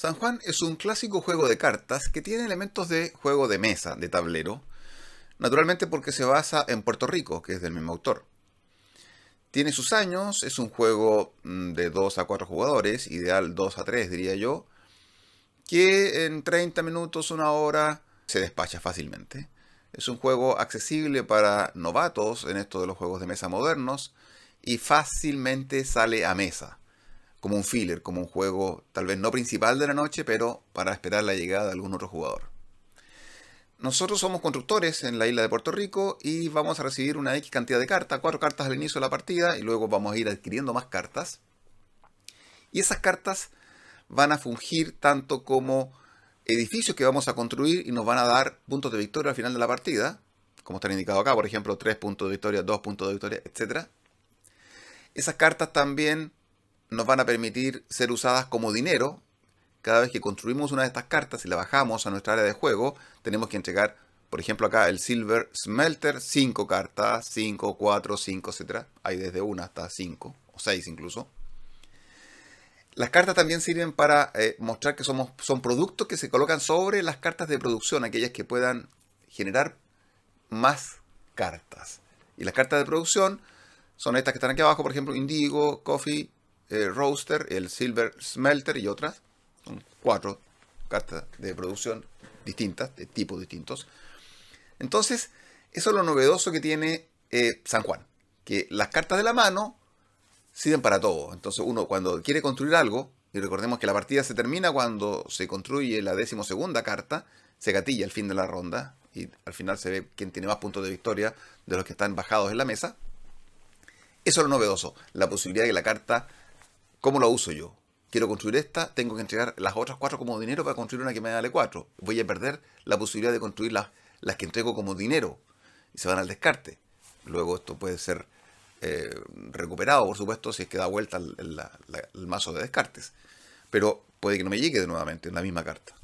San Juan es un clásico juego de cartas que tiene elementos de juego de mesa, de tablero, naturalmente porque se basa en Puerto Rico, que es del mismo autor. Tiene sus años, es un juego mm, de 2 a 4 jugadores, ideal 2 a 3 diría yo, que en 30 minutos, una hora, se despacha fácilmente. Es un juego accesible para novatos en esto de los juegos de mesa modernos y fácilmente sale a mesa como un filler, como un juego tal vez no principal de la noche, pero para esperar la llegada de algún otro jugador. Nosotros somos constructores en la isla de Puerto Rico y vamos a recibir una X cantidad de cartas, cuatro cartas al inicio de la partida y luego vamos a ir adquiriendo más cartas. Y esas cartas van a fungir tanto como edificios que vamos a construir y nos van a dar puntos de victoria al final de la partida, como están indicado acá, por ejemplo, tres puntos de victoria, dos puntos de victoria, etc. Esas cartas también nos van a permitir ser usadas como dinero. Cada vez que construimos una de estas cartas y la bajamos a nuestra área de juego, tenemos que entregar, por ejemplo acá el Silver Smelter, 5 cartas, 5, 4, 5, etc. Hay desde 1 hasta 5, o 6 incluso. Las cartas también sirven para eh, mostrar que somos, son productos que se colocan sobre las cartas de producción, aquellas que puedan generar más cartas. Y las cartas de producción son estas que están aquí abajo, por ejemplo, Indigo, Coffee, eh, Roaster, el Silver Smelter y otras. Son cuatro cartas de producción distintas, de tipos distintos. Entonces, eso es lo novedoso que tiene eh, San Juan. Que las cartas de la mano sirven para todo. Entonces, uno cuando quiere construir algo, y recordemos que la partida se termina cuando se construye la decimosegunda carta, se gatilla el fin de la ronda y al final se ve quién tiene más puntos de victoria de los que están bajados en la mesa. Eso es lo novedoso, la posibilidad de que la carta ¿Cómo la uso yo? Quiero construir esta, tengo que entregar las otras cuatro como dinero para construir una que me vale cuatro. Voy a perder la posibilidad de construir las, que entrego como dinero y se van al descarte. Luego esto puede ser eh, recuperado, por supuesto, si es que da vuelta el, mazo de descartes. Pero puede que no me llegue de nuevamente en la misma carta.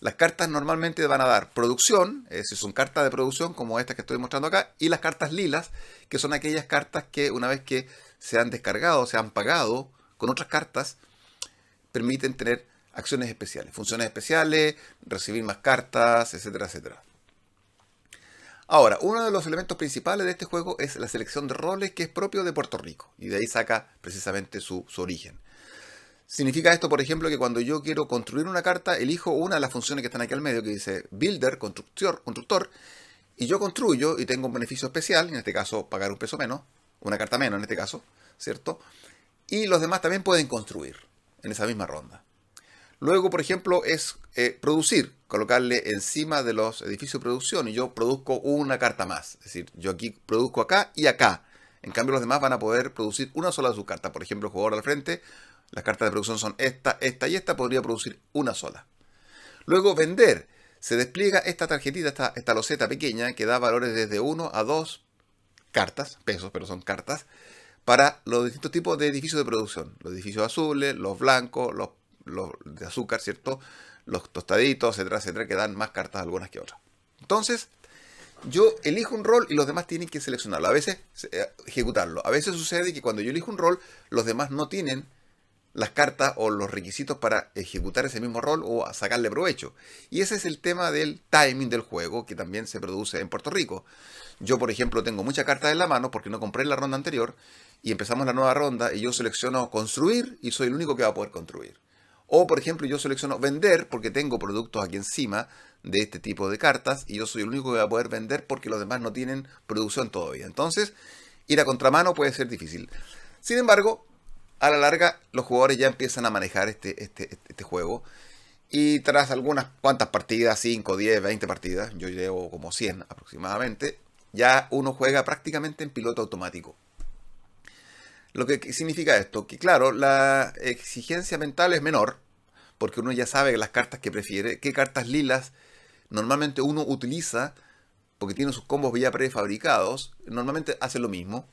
Las cartas normalmente van a dar producción, es son cartas de producción como estas que estoy mostrando acá, y las cartas lilas, que son aquellas cartas que una vez que se han descargado, se han pagado, con otras cartas, permiten tener acciones especiales, funciones especiales, recibir más cartas, etcétera, etcétera. Ahora, uno de los elementos principales de este juego es la selección de roles que es propio de Puerto Rico, y de ahí saca precisamente su, origen. Significa esto, por ejemplo, que cuando yo quiero construir una carta, elijo una de las funciones que están aquí al medio, que dice Builder, constructor, constructor, y yo construyo y tengo un beneficio especial, en este caso pagar un peso menos, una carta menos en este caso, ¿cierto? y los demás también pueden construir en esa misma ronda. Luego, por ejemplo, es eh, producir, colocarle encima de los edificios de producción y yo produzco una carta más. Es decir, yo aquí produzco acá y acá. En cambio, los demás van a poder producir una sola de sus cartas. Por ejemplo, el jugador al frente, las cartas de producción son esta, esta y esta, podría producir una sola. Luego, vender. Se despliega esta tarjetita, esta, esta loseta pequeña, que da valores desde 1 a 2 cartas, pesos, pero son cartas, para los distintos tipos de edificios de producción. Los edificios azules, los blancos, los, de azúcar, ¿cierto? Los tostaditos, etcétera, etcétera, que dan más cartas algunas que otras. Entonces, yo elijo un rol y los demás tienen que seleccionarlo, a veces eh, ejecutarlo. A veces sucede que cuando yo elijo un rol, los demás no tienen las cartas o los requisitos para ejecutar ese mismo rol o sacarle provecho. Y ese es el tema del timing del juego que también se produce en Puerto Rico. Yo, por ejemplo, tengo muchas cartas en la mano porque no compré la ronda anterior y empezamos la nueva ronda y yo selecciono construir y soy el único que va a poder construir. O, por ejemplo, yo selecciono vender porque tengo productos aquí encima de este tipo de cartas y yo soy el único que va a poder vender porque los demás no tienen producción todavía. Entonces, ir a contramano puede ser difícil. Sin embargo, a la larga los jugadores ya empiezan a manejar este, este, este, este juego. Y tras algunas cuantas partidas, 5, 10, 20 partidas, yo llevo como 100 aproximadamente, ya uno juega prácticamente en piloto automático. Lo que significa esto, que claro, la exigencia mental es menor, porque uno ya sabe las cartas que prefiere, qué cartas lilas normalmente uno utiliza, porque tiene sus combos ya prefabricados, normalmente hace lo mismo,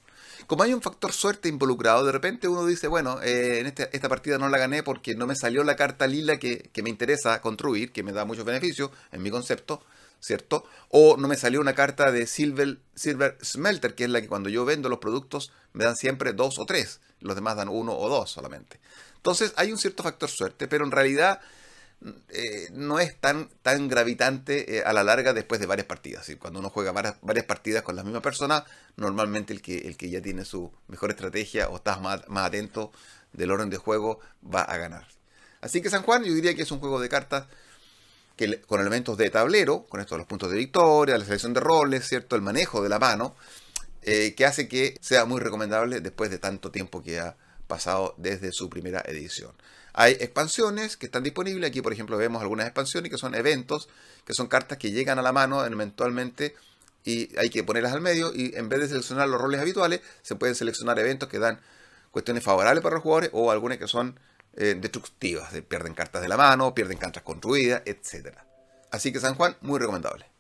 como hay un factor suerte involucrado, de repente uno dice, bueno, eh, en este, esta partida no la gané porque no me salió la carta lila que, me interesa construir, que me da muchos beneficios en mi concepto, ¿cierto? O no me salió una carta de Silver, Silver Smelter, que es la que cuando yo vendo los productos me dan siempre dos o tres, los demás dan uno o dos solamente. Entonces hay un cierto factor suerte, pero en realidad eh, no es tan, tan gravitante eh, a la larga después de varias partidas. Cuando uno juega varias, partidas con la misma persona, normalmente el que, el que ya tiene su mejor estrategia o está más, más atento del orden de juego va a ganar. Así que San Juan yo diría que es un juego de cartas que, con elementos de tablero, con estos los puntos de victoria, la selección de roles, ¿cierto? el manejo de la mano, eh, que hace que sea muy recomendable después de tanto tiempo que ha pasado desde su primera edición. Hay expansiones que están disponibles. Aquí, por ejemplo, vemos algunas expansiones que son eventos, que son cartas que llegan a la mano eventualmente y hay que ponerlas al medio. Y en vez de seleccionar los roles habituales, se pueden seleccionar eventos que dan cuestiones favorables para los jugadores o algunas que son eh, destructivas. Pierden cartas de la mano, pierden cartas construidas, etc. Así que San Juan, muy recomendable.